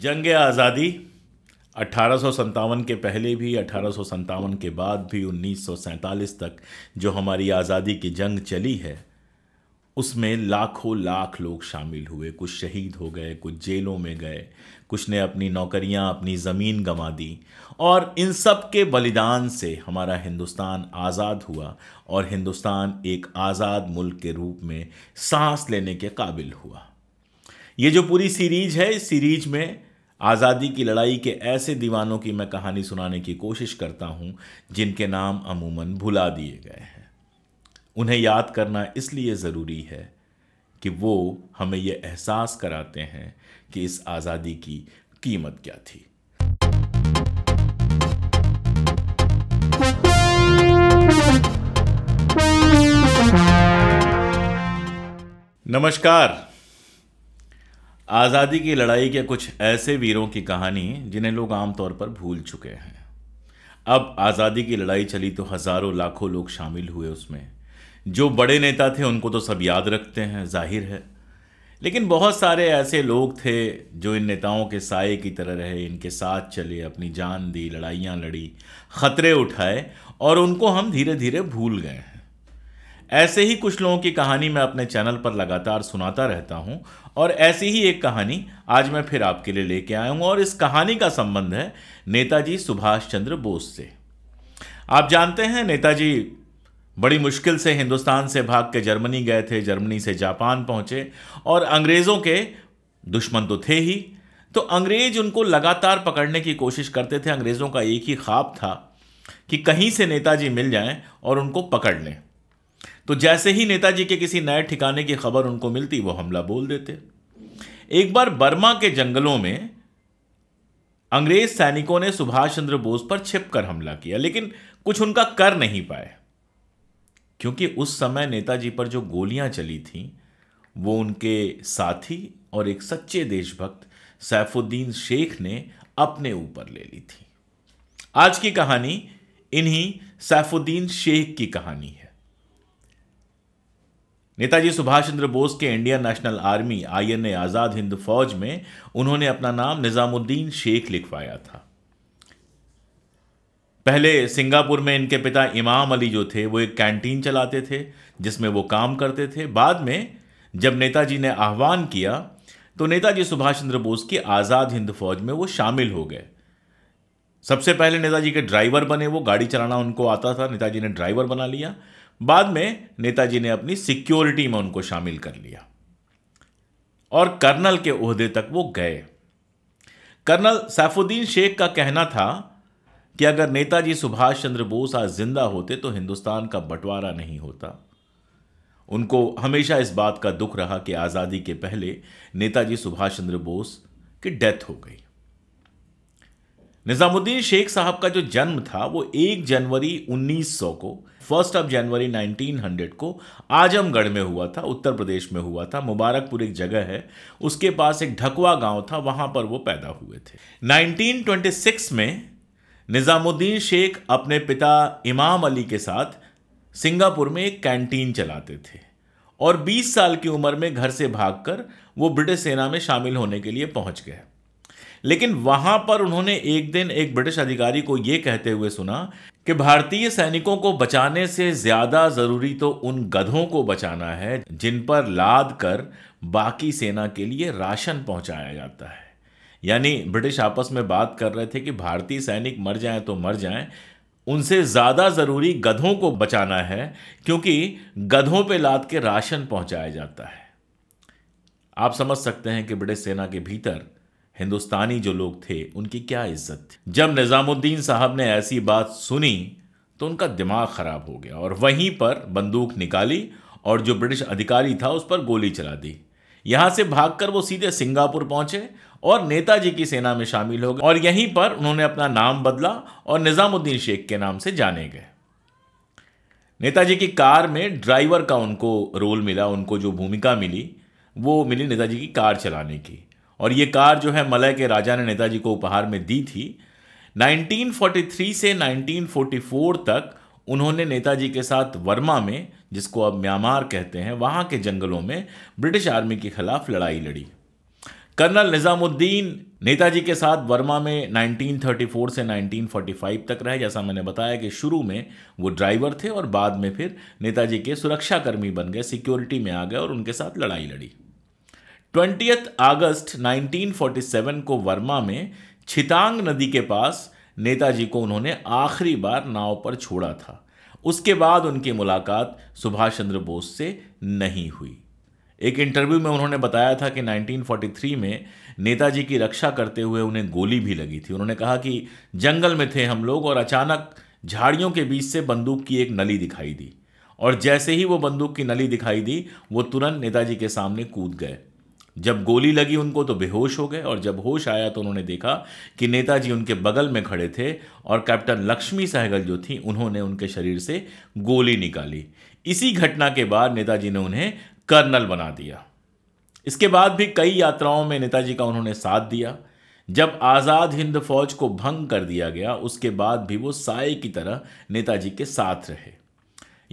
जंग आज़ादी अठारह के पहले भी अठारह के बाद भी उन्नीस तक जो हमारी आज़ादी की जंग चली है उसमें लाखों लाख लोग शामिल हुए कुछ शहीद हो गए कुछ जेलों में गए कुछ ने अपनी नौकरियां अपनी ज़मीन गंवा दी और इन सब के बलिदान से हमारा हिंदुस्तान आज़ाद हुआ और हिंदुस्तान एक आज़ाद मुल्क के रूप में सांस लेने के काबिल हुआ ये जो पूरी सीरीज है इस सीरीज में आज़ादी की लड़ाई के ऐसे दीवानों की मैं कहानी सुनाने की कोशिश करता हूँ जिनके नाम अमूमन भुला दिए गए हैं उन्हें याद करना इसलिए ज़रूरी है कि वो हमें ये एहसास कराते हैं कि इस आज़ादी की कीमत क्या थी नमस्कार आज़ादी की लड़ाई के कुछ ऐसे वीरों की कहानी जिन्हें लोग आमतौर पर भूल चुके हैं अब आज़ादी की लड़ाई चली तो हज़ारों लाखों लोग शामिल हुए उसमें जो बड़े नेता थे उनको तो सब याद रखते हैं जाहिर है लेकिन बहुत सारे ऐसे लोग थे जो इन नेताओं के साय की तरह रहे इनके साथ चले अपनी जान दी लड़ाइयाँ लड़ी ख़तरे उठाए और उनको हम धीरे धीरे भूल गए हैं ऐसे ही कुछ लोगों की कहानी मैं अपने चैनल पर लगातार सुनाता रहता हूं और ऐसी ही एक कहानी आज मैं फिर आपके लिए लेके आया हूं और इस कहानी का संबंध है नेताजी सुभाष चंद्र बोस से आप जानते हैं नेताजी बड़ी मुश्किल से हिंदुस्तान से भाग के जर्मनी गए थे जर्मनी से जापान पहुंचे और अंग्रेज़ों के दुश्मन तो थे ही तो अंग्रेज उनको लगातार पकड़ने की कोशिश करते थे अंग्रेज़ों का एक ही ख्वाब था कि कहीं से नेताजी मिल जाएं और उनको पकड़ लें तो जैसे ही नेताजी के किसी नए ठिकाने की खबर उनको मिलती वो हमला बोल देते एक बार बर्मा के जंगलों में अंग्रेज सैनिकों ने सुभाष चंद्र बोस पर छिपकर हमला किया लेकिन कुछ उनका कर नहीं पाए क्योंकि उस समय नेताजी पर जो गोलियां चली थीं वो उनके साथी और एक सच्चे देशभक्त सैफुद्दीन शेख ने अपने ऊपर ले ली थी आज की कहानी इन्हीं सैफुद्दीन शेख की कहानी है नेताजी सुभाष चंद्र बोस के Indian National Army INA Azad Hind Fauj में उन्होंने अपना नाम निज़ामुद्दीन शेख लिखवाया था पहले सिंगापुर में इनके पिता इमाम अली जो थे वो एक कैंटीन चलाते थे जिसमें वो काम करते थे बाद में जब नेताजी ने आह्वान किया तो नेताजी सुभाष चंद्र बोस की आज़ाद हिंद फौज में वो शामिल हो गए सबसे पहले नेताजी के ड्राइवर बने वो गाड़ी चलाना उनको आता था नेताजी ने ड्राइवर बना लिया बाद में नेताजी ने अपनी सिक्योरिटी में उनको शामिल कर लिया और कर्नल के उहदे तक वो गए कर्नल सैफुद्दीन शेख का कहना था कि अगर नेताजी सुभाष चंद्र बोस आज जिंदा होते तो हिंदुस्तान का बंटवारा नहीं होता उनको हमेशा इस बात का दुख रहा कि आज़ादी के पहले नेताजी सुभाष चंद्र बोस की डेथ हो गई निज़ामुद्दीन शेख साहब का जो जन्म था वो एक जनवरी 1900 को फर्स्ट ऑफ जनवरी 1900 को आजमगढ़ में हुआ था उत्तर प्रदेश में हुआ था मुबारकपुर एक जगह है उसके पास एक ढकवा गांव था वहां पर वो पैदा हुए थे 1926 में निज़ामुद्दीन शेख अपने पिता इमाम अली के साथ सिंगापुर में एक कैंटीन चलाते थे और 20 साल की उम्र में घर से भागकर वो ब्रिटिश सेना में शामिल होने के लिए पहुंच गए लेकिन वहां पर उन्होंने एक दिन एक ब्रिटिश अधिकारी को यह कहते हुए सुना कि भारतीय सैनिकों को बचाने से ज्यादा जरूरी तो उन गधों को बचाना है जिन पर लाद कर बाकी सेना के लिए राशन पहुंचाया जाता है यानी ब्रिटिश आपस में बात कर रहे थे कि भारतीय सैनिक मर जाए तो मर जाए उनसे ज़्यादा ज़रूरी गधों को बचाना है क्योंकि गधों पे लाद के राशन पहुंचाया जाता है आप समझ सकते हैं कि ब्रिटिश सेना के भीतर हिंदुस्तानी जो लोग थे उनकी क्या इज्जत थी जब निज़ामुद्दीन साहब ने ऐसी बात सुनी तो उनका दिमाग ख़राब हो गया और वहीं पर बंदूक निकाली और जो ब्रिटिश अधिकारी था उस पर गोली चला दी यहाँ से भागकर वो सीधे सिंगापुर पहुँचे और नेताजी की सेना में शामिल हो गए और यहीं पर उन्होंने अपना नाम बदला और निज़ामुद्दीन शेख के नाम से जाने गए नेताजी की कार में ड्राइवर का उनको रोल मिला उनको जो भूमिका मिली वो मिली नेताजी की कार चलाने की और ये कार जो है मलय के राजा ने नेताजी को उपहार में दी थी 1943 से 1944 तक उन्होंने नेताजी के साथ वर्मा में जिसको अब म्यांमार कहते हैं वहाँ के जंगलों में ब्रिटिश आर्मी के खिलाफ लड़ाई लड़ी कर्नल निज़ामुद्दीन नेताजी के साथ वर्मा में 1934 से 1945 तक रहे जैसा मैंने बताया कि शुरू में वो ड्राइवर थे और बाद में फिर नेताजी के सुरक्षाकर्मी बन गए सिक्योरिटी में आ गए और उनके साथ लड़ाई लड़ी ट्वेंटी अगस्त 1947 को वर्मा में छितांग नदी के पास नेताजी को उन्होंने आखिरी बार नाव पर छोड़ा था उसके बाद उनकी मुलाकात सुभाष चंद्र बोस से नहीं हुई एक इंटरव्यू में उन्होंने बताया था कि 1943 में नेताजी की रक्षा करते हुए उन्हें गोली भी लगी थी उन्होंने कहा कि जंगल में थे हम लोग और अचानक झाड़ियों के बीच से बंदूक की एक नली दिखाई दी और जैसे ही वो बंदूक की नली दिखाई दी वो तुरंत नेताजी के सामने कूद गए जब गोली लगी उनको तो बेहोश हो गए और जब होश आया तो उन्होंने देखा कि नेताजी उनके बगल में खड़े थे और कैप्टन लक्ष्मी सहगल जो थी उन्होंने उनके शरीर से गोली निकाली इसी घटना के बाद नेताजी ने उन्हें कर्नल बना दिया इसके बाद भी कई यात्राओं में नेताजी का उन्होंने साथ दिया जब आज़ाद हिंद फौज को भंग कर दिया गया उसके बाद भी वो साय की तरह नेताजी के साथ रहे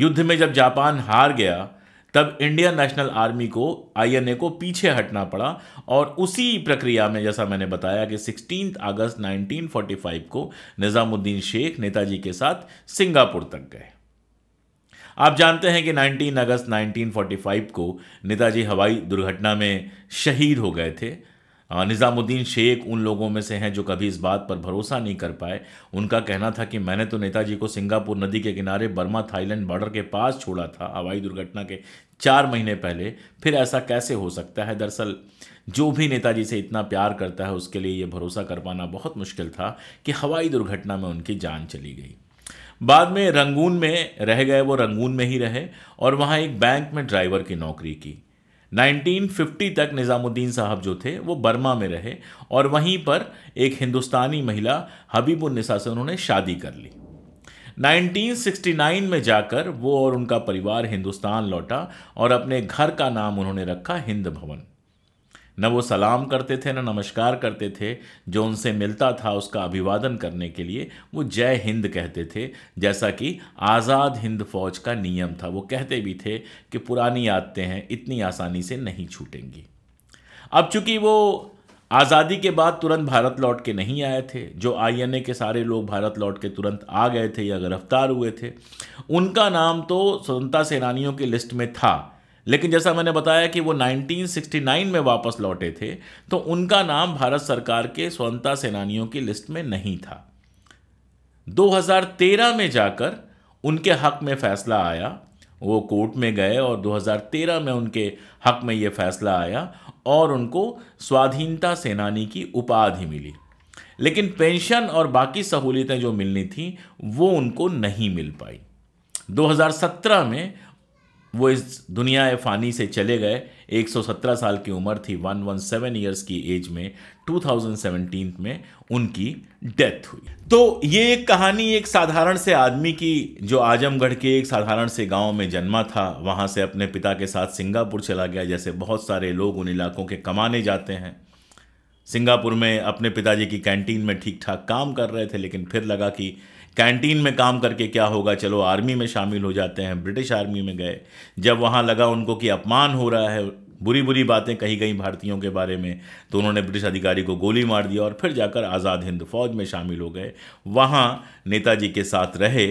युद्ध में जब जापान हार गया तब इंडियन नेशनल आर्मी को आईएनए को पीछे हटना पड़ा और उसी प्रक्रिया में जैसा मैंने बताया कि सिक्सटीन अगस्त 1945 को निज़ामुद्दीन शेख नेताजी के साथ सिंगापुर तक गए आप जानते हैं कि 19 अगस्त 1945 को नेताजी हवाई दुर्घटना में शहीद हो गए थे निज़ामुद्दीन शेख उन लोगों में से हैं जो कभी इस बात पर भरोसा नहीं कर पाए उनका कहना था कि मैंने तो नेताजी को सिंगापुर नदी के किनारे बर्मा थाईलैंड बॉर्डर के पास छोड़ा था हवाई दुर्घटना के चार महीने पहले फिर ऐसा कैसे हो सकता है दरअसल जो भी नेताजी से इतना प्यार करता है उसके लिए ये भरोसा कर पाना बहुत मुश्किल था कि हवाई दुर्घटना में उनकी जान चली गई बाद में रंगून में रह गए वो रंगून में ही रहे और वहाँ एक बैंक में ड्राइवर की नौकरी की 1950 तक निज़ामुद्दीन साहब जो थे वो बर्मा में रहे और वहीं पर एक हिंदुस्तानी महिला हबीबुलनिसा से उन्होंने शादी कर ली 1969 में जाकर वो और उनका परिवार हिंदुस्तान लौटा और अपने घर का नाम उन्होंने रखा हिंद भवन न वो सलाम करते थे न नमस्कार करते थे जो उनसे मिलता था उसका अभिवादन करने के लिए वो जय हिंद कहते थे जैसा कि आज़ाद हिंद फौज का नियम था वो कहते भी थे कि पुरानी आदतें हैं इतनी आसानी से नहीं छूटेंगी अब चूंकि वो आज़ादी के बाद तुरंत भारत लौट के नहीं आए थे जो आईएनए के सारे लोग भारत लौट के तुरंत आ गए थे या गिरफ्तार हुए थे उनका नाम तो स्वतंत्रता सेनानियों की लिस्ट में था लेकिन जैसा मैंने बताया कि वो 1969 में वापस लौटे थे तो उनका नाम भारत सरकार के स्वतंत्रता सेनानियों की लिस्ट में नहीं था 2013 में जाकर उनके हक में फैसला आया वो कोर्ट में गए और 2013 में उनके हक में ये फैसला आया और उनको स्वाधीनता सेनानी की उपाधि मिली लेकिन पेंशन और बाकी सहूलियतें जो मिलनी थी वो उनको नहीं मिल पाई 2017 में वो इस दुनिया फ़ानी से चले गए 117 साल की उम्र थी 117 ईयर्स की एज में 2017 में उनकी डेथ हुई तो ये एक कहानी एक साधारण से आदमी की जो आजमगढ़ के एक साधारण से गांव में जन्मा था वहाँ से अपने पिता के साथ सिंगापुर चला गया जैसे बहुत सारे लोग उन इलाकों के कमाने जाते हैं सिंगापुर में अपने पिताजी की कैंटीन में ठीक ठाक काम कर रहे थे लेकिन फिर लगा कि कैंटीन में काम करके क्या होगा चलो आर्मी में शामिल हो जाते हैं ब्रिटिश आर्मी में गए जब वहाँ लगा उनको कि अपमान हो रहा है बुरी बुरी बातें कही गई भारतीयों के बारे में तो उन्होंने ब्रिटिश अधिकारी को गोली मार दिया और फिर जाकर आज़ाद हिंद फौज में शामिल हो गए वहाँ नेताजी के साथ रहे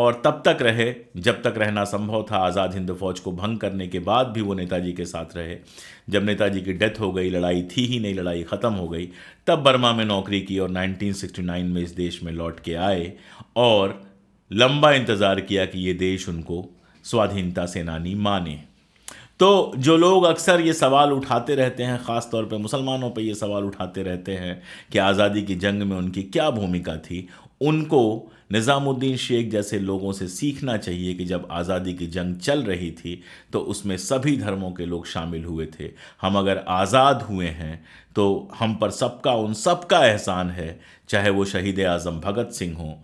और तब तक रहे जब तक रहना संभव था आज़ाद हिंद फौज को भंग करने के बाद भी वो नेताजी के साथ रहे जब नेताजी की डेथ हो गई लड़ाई थी ही नहीं लड़ाई ख़त्म हो गई तब बर्मा में नौकरी की और 1969 में इस देश में लौट के आए और लंबा इंतज़ार किया कि ये देश उनको स्वाधीनता सेनानी माने तो जो लोग अक्सर ये सवाल उठाते रहते हैं ख़ास तौर पे मुसलमानों पे ये सवाल उठाते रहते हैं कि आज़ादी की जंग में उनकी क्या भूमिका थी उनको निज़ामुद्दीन शेख जैसे लोगों से सीखना चाहिए कि जब आज़ादी की जंग चल रही थी तो उसमें सभी धर्मों के लोग शामिल हुए थे हम अगर आज़ाद हुए हैं तो हम पर सबका उन सबका एहसान है चाहे वो शहीद आज़म भगत सिंह हों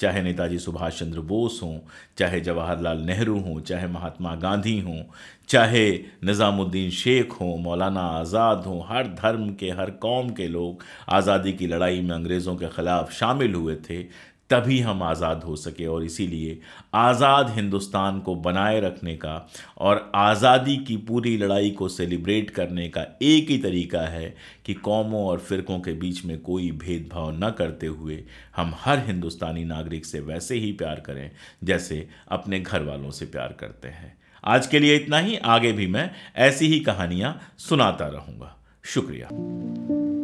चाहे नेताजी सुभाष चंद्र बोस हों चाहे जवाहरलाल नेहरू हों चाहे महात्मा गांधी हों चाहे निज़ामुद्दीन शेख हों मौलाना आज़ाद हों हर धर्म के हर कौम के लोग आज़ादी की लड़ाई में अंग्रेज़ों के ख़िलाफ़ शामिल हुए थे तभी हम आज़ाद हो सके और इसीलिए आज़ाद हिंदुस्तान को बनाए रखने का और आज़ादी की पूरी लड़ाई को सेलिब्रेट करने का एक ही तरीका है कि कौमों और फ़िरक़ों के बीच में कोई भेदभाव न करते हुए हम हर हिंदुस्तानी नागरिक से वैसे ही प्यार करें जैसे अपने घर वालों से प्यार करते हैं आज के लिए इतना ही आगे भी मैं ऐसी ही कहानियाँ सुनाता रहूँगा शुक्रिया